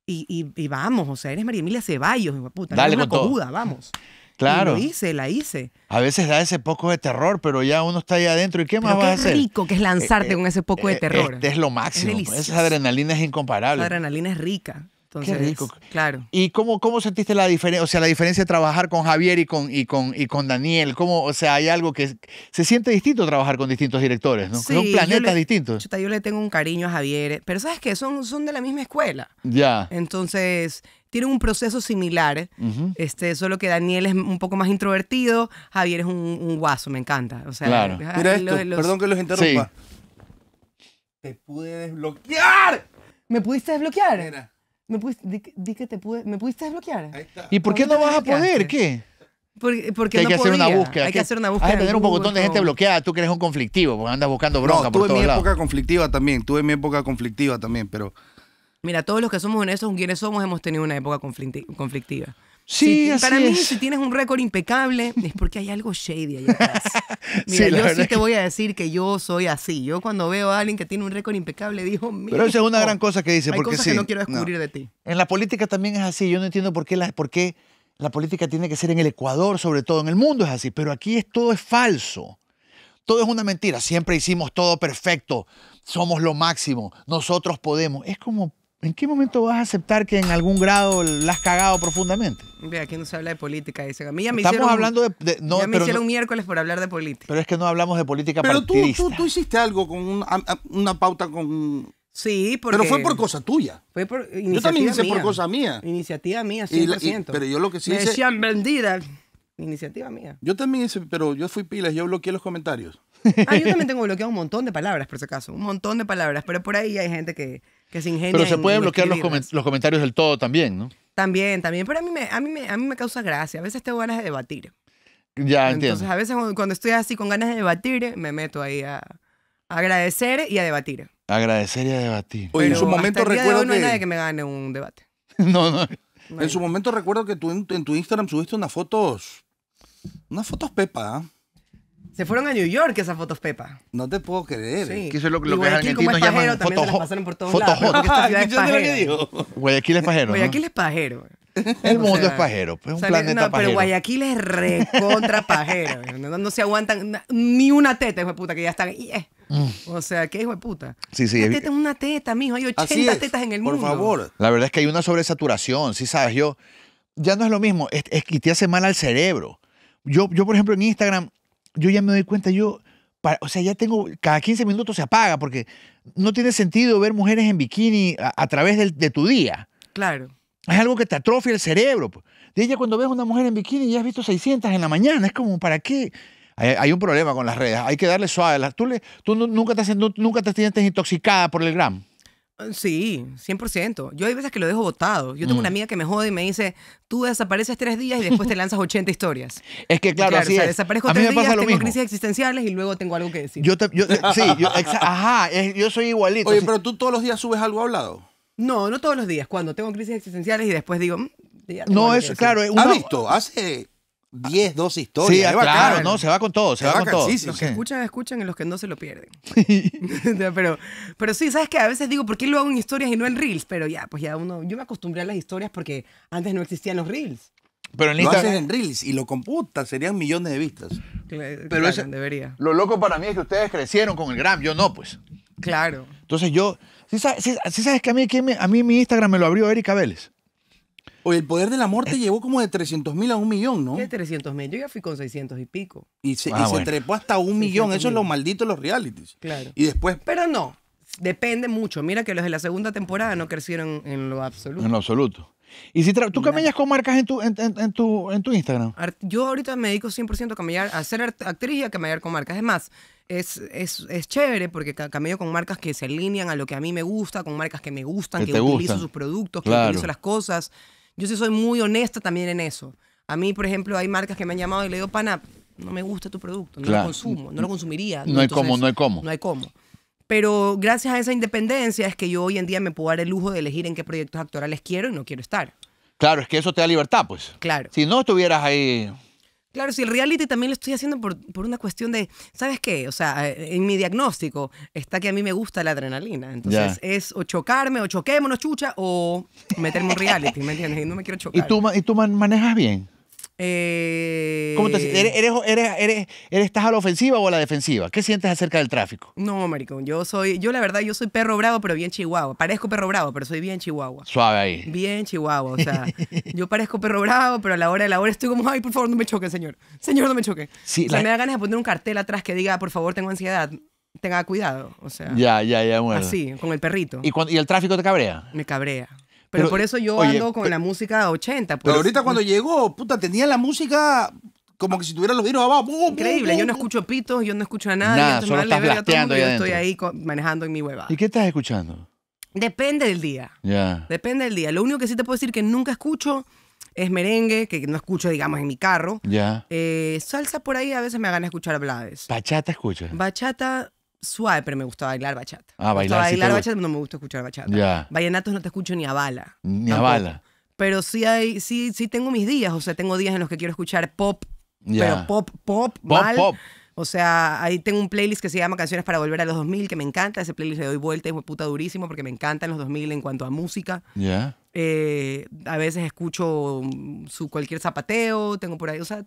Y, vamos, o sea, eres María Emilia Ceballos, puta. Dale con vamos. Claro. hice, la hice. A veces da ese poco de terror, pero ya uno está ahí adentro. ¿Y qué más va a hacer? rico que es lanzarte eh, eh, con ese poco de eh, terror. Este es lo máximo. Pues, esa adrenalina es incomparable. adrenalina es rica. Entonces, rico. Claro. ¿Y cómo, cómo sentiste la diferencia? O sea, la diferencia de trabajar con Javier y con, y con, y con Daniel. ¿Cómo, o sea, hay algo que se siente distinto trabajar con distintos directores, ¿no? son planetas distintos. yo le tengo un cariño a Javier, eh, pero sabes que son, son de la misma escuela. Ya. Entonces, tienen un proceso similar, este, solo que Daniel es un poco más introvertido, Javier es un, guaso, me encanta. claro. esto, perdón que los interrumpa. Te pude desbloquear. ¿Me pudiste desbloquear? era me pudiste, di, que te pude, me pudiste desbloquear. ¿Y por qué no vas a poder? ¿Qué? Porque, porque hay que hacer una búsqueda. Hay que, hacer una búsqueda. Hay que tener un montón de gente bloqueada. Tú crees eres un conflictivo, porque andas buscando bronca por Tuve mi época conflictiva también. Tuve mi época conflictiva también, pero. Mira, todos los que somos honestos con quienes somos hemos tenido una época conflictiva. Sí, Para mí, si tienes un récord impecable, es porque hay algo shady ahí atrás. Mira, yo sí te voy a decir que yo soy así. Yo cuando veo a alguien que tiene un récord impecable, digo, mira. Pero esa es una gran cosa que dice, hay porque cosas que no quiero descubrir de ti. En la política también es así. Yo no entiendo por qué la, por qué la política tiene que ser en el Ecuador, sobre todo. En el mundo es así, pero aquí es, todo es falso. Todo es una mentira. Siempre hicimos todo perfecto. Somos lo máximo. Nosotros podemos. Es como, ¿En qué momento vas a aceptar que en algún grado la has cagado profundamente? Mira, aquí no se habla de política, dice. A mí ya me Estamos hablando de... no, no, ya me hicieron miércoles por hablar de política. Pero es que no hablamos de política partidista. Pero tú, tú, hiciste algo con una pauta con... Sí, porque... Pero fue por cosa tuya. Fue por iniciativa Yo también hice por cosa mía. Iniciativa mía, 100%. pero yo lo que sí me hice... decían vendida. Iniciativa mía. Yo también hice, pero yo fui pilas, yo bloqueé los comentarios. Ah, yo también tengo bloqueado un montón de palabras, por si acaso. Un montón de palabras. Pero por ahí hay gente que, que se ingenia. Pero se pueden bloquear los, comentarios del todo también, ¿no? También, también. Pero a mí me, a mí causa gracia. A veces tengo ganas de debatir. Ya, entiendo. Entonces, a veces cuando estoy así con ganas de debatir, me meto ahí a, agradecer y a debatir. Agradecer y a debatir. en su momento recuerdo no hay nadie que me gane un debate. no, no. en su momento recuerdo que tú en, tu Instagram subiste unas fotos, unas fotos pepa, ¿eh? Se fueron a New York esas fotos, Pepa. No te puedo creer. Sí. Que eso es lo, lo que los argentinos llaman foto Guayaquil es pajero. Guayaquil es pajero. El mundo es pajero, pues, un no, pajero. Pero Guayaquil es recontra pajero. No, se aguantan ni una teta, hijo de puta, que ya están. Eh. Mm. O sea, qué hijo de puta. Sí, sí, una teta es una teta, mijo. Hay 80 tetas en el mundo. Por favor. La verdad es que hay una sobresaturación, sí sabes. Yo, ya no es lo mismo. Es, es que te hace mal al cerebro. Yo, yo, por ejemplo, en Instagram yo ya me doy cuenta, yo, o sea, ya tengo, cada 15 minutos se apaga porque no tiene sentido ver mujeres en bikini a, través de tu día. Claro. Es algo que te atrofia el cerebro. De ella cuando ves una mujer en bikini ya has visto 600 en la mañana, es como, ¿para qué? Hay, un problema con las redes, hay que darle suave. Tú, le, tú nunca, te, nunca te sientes intoxicada por el gram. Ah, sí, 100%. Yo hay veces que lo dejo votado. Yo tengo una mm. amiga que me jode y me dice, tú desapareces tres días y después te lanzas 80 historias. Es que claro, así es. Desaparezco tres días, tengo crisis existenciales y luego tengo algo que decir. Yo, te, sí, ajá, yo soy igualito. Oye, pero tú todos los días subes algo hablado. No, no todos los días. Cuando tengo crisis existenciales y después digo, mm, no es claro. visto? Hace 10, 12 historias. Ah, sí, claro, no, se va con todo, se, va, con todo. Sí, sí, los que escuchan, escuchan y los que no se lo pierden. pero, pero sí, sabes que a veces digo, ¿por qué lo hago en historias y no en reels? Pero ya, pues ya uno, yo me acostumbré a las historias porque antes no existían los reels. Pero en haces en reels y lo computas, serían millones de vistas. pero debería. Lo loco para mí es que ustedes crecieron con el gram, yo no, pues. Claro. Entonces yo, si ¿sí sabes, que a mí, a mí mi Instagram me lo abrió Erika Vélez. Oye, el poder del amor te llevó como de 300 mil a un millón, ¿no? De 300 mil. Yo ya fui con 600 y pico. Y se, ah, trepó hasta un millón. Eso es lo maldito de los realities. Claro. Y después. Pero no. Depende mucho. Mira que los de la segunda temporada no crecieron en lo absoluto. En lo absoluto. Y si tú camellas con marcas en tu, en, tu, en tu Instagram. yo ahorita me dedico 100% a camellar, a ser actriz y a camellar con marcas. Es más, es, es, chévere porque camello con marcas que se alinean a lo que a mí me gusta, con marcas que me gustan, que, utilizo sus productos, que utilizo las cosas. Yo sí soy muy honesta también en eso. A mí, por ejemplo, hay marcas que me han llamado y le digo, pana, no me gusta tu producto, no lo consumo, no lo consumiría. No, hay cómo, no hay cómo. No hay cómo. Pero gracias a esa independencia es que yo hoy en día me puedo dar el lujo de elegir en qué proyectos actorales quiero y no quiero estar. Claro, es que eso te da libertad, pues. Claro. Si no estuvieras ahí Claro, si el reality también lo estoy haciendo por, una cuestión de, ¿sabes qué? O sea, eh, en mi diagnóstico está que a mí me gusta la adrenalina. Entonces es o chocarme, o choquémonos, chucha, o meterme un reality, ¿me entiendes? Y no me quiero chocar. ¿Y tú, y tú manejas bien? Eh... eres, eres, ¿Estás a la ofensiva o a la defensiva? ¿Qué sientes acerca del tráfico? No, maricón, yo soy, yo la verdad, yo soy perro bravo, pero bien chihuahua. Parezco perro bravo, pero soy bien chihuahua. Suave ahí. Bien chihuahua, o sea, yo parezco perro bravo, pero a la hora de la hora estoy como, ay, por favor, no me choque, señor. Señor, no me choque Sí, la... me da ganas de poner un cartel atrás que diga, por favor, tengo ansiedad tenga cuidado. O sea. Ya, ya, ya, bueno. Así, con el perrito. ¿Y el tráfico te cabrea? Me cabrea. Pero, por eso yo ando con la música 80. Pero pues. ahorita cuando llegó, puta, tenía la música como que si tuviera los virus abajo. Increíble, yo no escucho pitos, yo no escucho a nadie. Nada, Yo estoy ahí manejando en mi hueva. ¿Y qué estás escuchando? Depende del día. Ya. Depende del día. Lo único que sí te puedo decir que nunca escucho es merengue, que no escucho, digamos, en mi carro. Ya. Eh, salsa por ahí a veces me hagan escuchar blades. ¿Bachata escuchas? Bachata suave, pero me gusta bailar bachata. Ah, bailar. Me bailar no me gusta escuchar bachata. Ya. Vallenatos no te escucho ni a bala. Ni a bala. Pero sí hay, sí, sí tengo mis días, o sea, tengo días en los que quiero escuchar pop, pero pop, pop, mal. pop. O sea, ahí tengo un playlist que se llama Canciones para Volver a los 2000, que me encanta. Ese playlist le doy vuelta y puta durísimo porque me encantan los 2000 en cuanto a música. Ya. Eh, a veces escucho su cualquier zapateo, tengo por ahí, o sea,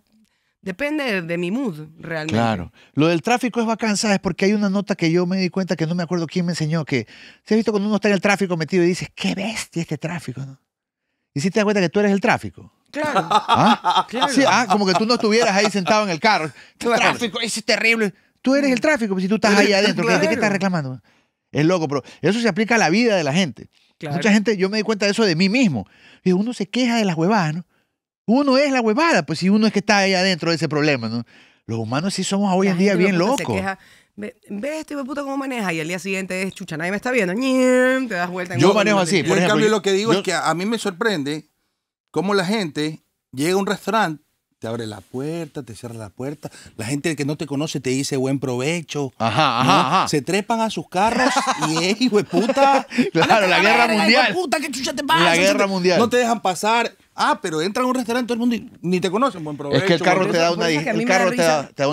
Depende de, mi mood, realmente. Claro. Lo del tráfico es bacán, es Porque hay una nota que yo me di cuenta que no me acuerdo quién me enseñó, que se ha visto cuando uno está en el tráfico metido y dices, qué bestia este tráfico, ¿no? Y si te das cuenta que tú eres el tráfico. Claro. ¿Ah? claro. ah, como que tú no estuvieras ahí sentado en el carro. Este tráfico, ese es terrible. Tú eres el tráfico, pero pues, si tú estás ahí adentro, ¿de qué estás reclamando? Es loco, pero eso se aplica a la vida de la gente. Mucha gente, yo me di cuenta de eso de mí mismo. Y uno se queja de las huevadas, ¿no? Uno es la huevada, pues si uno es que está ahí adentro de ese problema, ¿no? Los humanos sí somos hoy en día bien locos. ¿Ves ve este puta cómo maneja? Y al día siguiente es chucha, nadie me está viendo. Te das vuelta. yo manejo así. Por ejemplo, lo que digo es que a, mí me sorprende cómo la gente llega a un restaurante, te abre la puerta, te cierra la puerta. La gente que no te conoce te dice buen provecho. Ajá, Se trepan a sus carros y es, hijo claro, la, guerra mundial. La guerra mundial. No te dejan pasar. Ah, pero entra a un restaurante todo el mundo ni te conocen, buen provecho. Es que el carro, te da,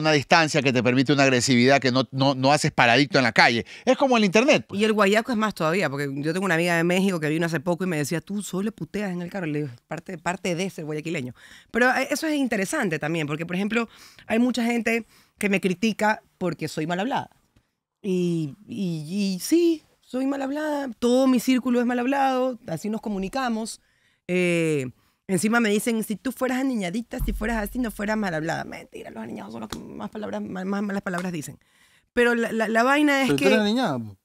una, distancia que te permite una agresividad que no, no, haces paradicto en la calle. Es como el internet. Pues. Y el guayaco es más todavía, porque yo tengo una amiga de México que vino hace poco y me decía, tú solo puteas en el carro. Le digo, parte, parte de ser guayaquileño. Pero eh, eso es interesante también, porque por ejemplo, hay mucha gente que me critica porque soy mal hablada. y, y, y sí, soy mal hablada, todo mi círculo es mal hablado, así nos comunicamos. Eh, Encima me dicen, si tú fueras aniñadita, si fueras así, no fueras mal hablada. Mentira, los aniñados son los que más, palabras, más, malas palabras dicen. Pero la, la, vaina es ¿Pero que... Tú eres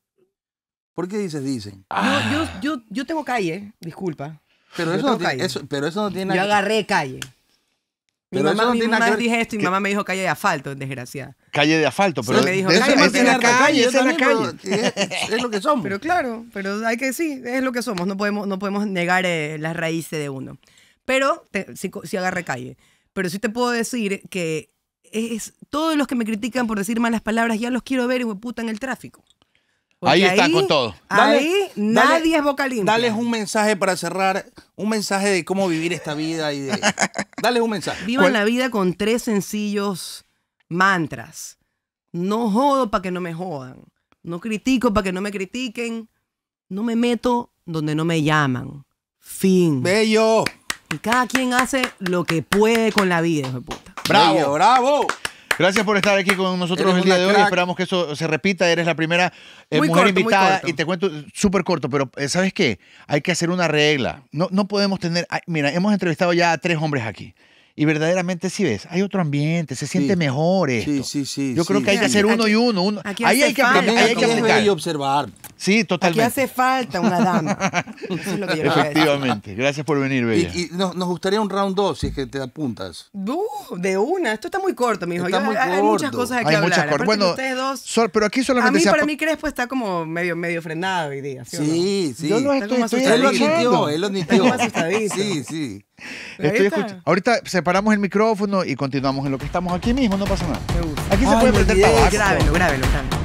¿Por qué dices dicen? Yo, yo, yo, yo tengo calle, disculpa. Pero eso, no tiene, calle. eso, pero eso no tiene Yo agarré calle. Mi mamá, esto y mi mamá me dijo calle de asfalto, desgraciada. Calle de asfalto, pero. Sí, calle, es la calle, es la calle. Es, lo que somos. Pero claro, pero hay que sí, es lo que somos. No podemos, no podemos negar eh, las raíces de uno. Pero si, si agarre calle. Pero sí te puedo decir que es, todos los que me critican por decir malas palabras, ya los quiero ver, y me putan el tráfico. ahí están con todo. ahí nadie es vocalista Dale un mensaje para cerrar, un mensaje de cómo vivir esta vida y un mensaje. Vivan la vida con tres sencillos mantras. No jodo para que no me jodan. No critico para que no me critiquen. No me meto donde no me llaman. Fin. Bello. Y cada quien hace lo que puede con la vida, hijo de puta. ¡Bravo, bravo! Gracias por estar aquí con nosotros el día de hoy. Esperamos que eso se repita. Eres la primera eh, mujer invitada. Y te cuento súper corto, pero eh, ¿sabes qué? Hay que hacer una regla. No, no podemos tener. mira, hemos entrevistado ya a tres hombres aquí y verdaderamente si ves, hay otro ambiente, se siente mejor esto. Sí, sí, sí. Yo creo que hay que hacer uno y uno. Aquí ahí, hay que aprender, hay que aplicar. Y observar. Sí, totalmente. Aquí hace falta una dama. Eso es lo que yo Efectivamente. Gracias por venir, Bella. Y, y nos, nos, gustaría un round 2, si es que te apuntas. Uh, de una. Esto está muy corto, mijo. Está ah, hay, muchas cosas aquí que hay hablar. Muchas cosas. Bueno, dos, pero aquí solamente a mí, para mí Crespo está como medio, medio frenado hoy día. Sí, sí. sí. Yo lo estoy, estoy, él lo admitió, él lo admitió. Sí, sí. Estoy Ahorita separamos el micrófono y continuamos en lo que estamos aquí mismo, no pasa nada. Aquí se puede prender para tabaco. Grábelo, grábelo, tanto.